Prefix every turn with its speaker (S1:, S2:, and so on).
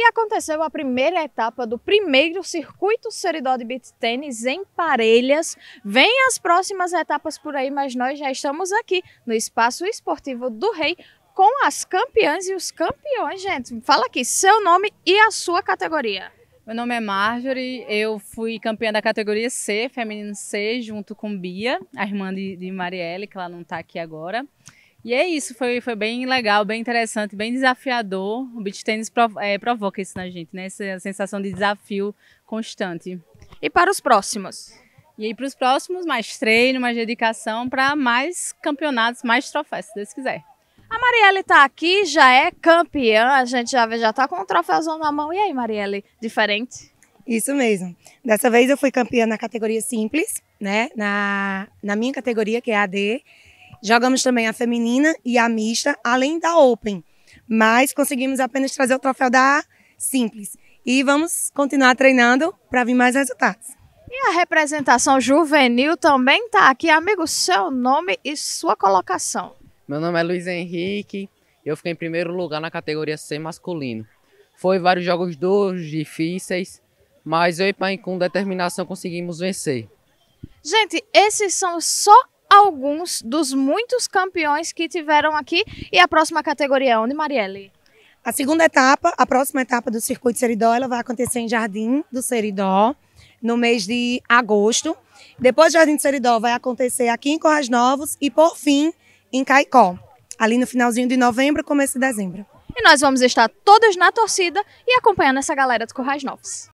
S1: E aconteceu a primeira etapa do primeiro circuito Seridó de Beat Tênis em Parelhas. Vem as próximas etapas por aí, mas nós já estamos aqui no Espaço Esportivo do Rei com as campeãs e os campeões, gente. Fala aqui seu nome e a sua categoria.
S2: Meu nome é Marjorie, eu fui campeã da categoria C, feminino C, junto com Bia, a irmã de, de Marielle, que ela não está aqui agora. E é isso, foi, foi bem legal, bem interessante, bem desafiador. O beach tennis é, provoca isso na gente, né? Essa sensação de desafio constante. E para os próximos? E aí para os próximos, mais treino, mais dedicação para mais campeonatos, mais troféus,
S1: se Deus quiser. A Marielle está aqui, já é campeã, a gente já, já tá com o
S3: troféuzão na mão. E aí, Marielle, diferente? Isso mesmo. Dessa vez eu fui campeã na categoria simples, né? Na, na minha categoria, que é a AD. Jogamos também a feminina e a mista, além da Open, mas conseguimos apenas trazer o troféu da Simples. E vamos continuar treinando para vir mais resultados. E a
S1: representação juvenil também está aqui. Amigo, seu nome e sua colocação.
S4: Meu nome é Luiz Henrique. Eu fiquei em primeiro lugar na categoria C masculino. Foi vários jogos duros, difíceis, mas eu e Pai com determinação conseguimos vencer.
S1: Gente, esses são só alguns dos muitos campeões que tiveram aqui. E a próxima categoria é onde, Marielle?
S4: A
S3: segunda etapa, a próxima etapa do Circuito Seridó, ela vai acontecer em Jardim do Seridó, no mês de agosto. Depois Jardim do Seridó, vai acontecer aqui em Corrais Novos e, por fim, em Caicó, ali no finalzinho de novembro, começo de dezembro. E
S1: nós vamos estar todas na torcida e acompanhando essa galera de Corrais Novos.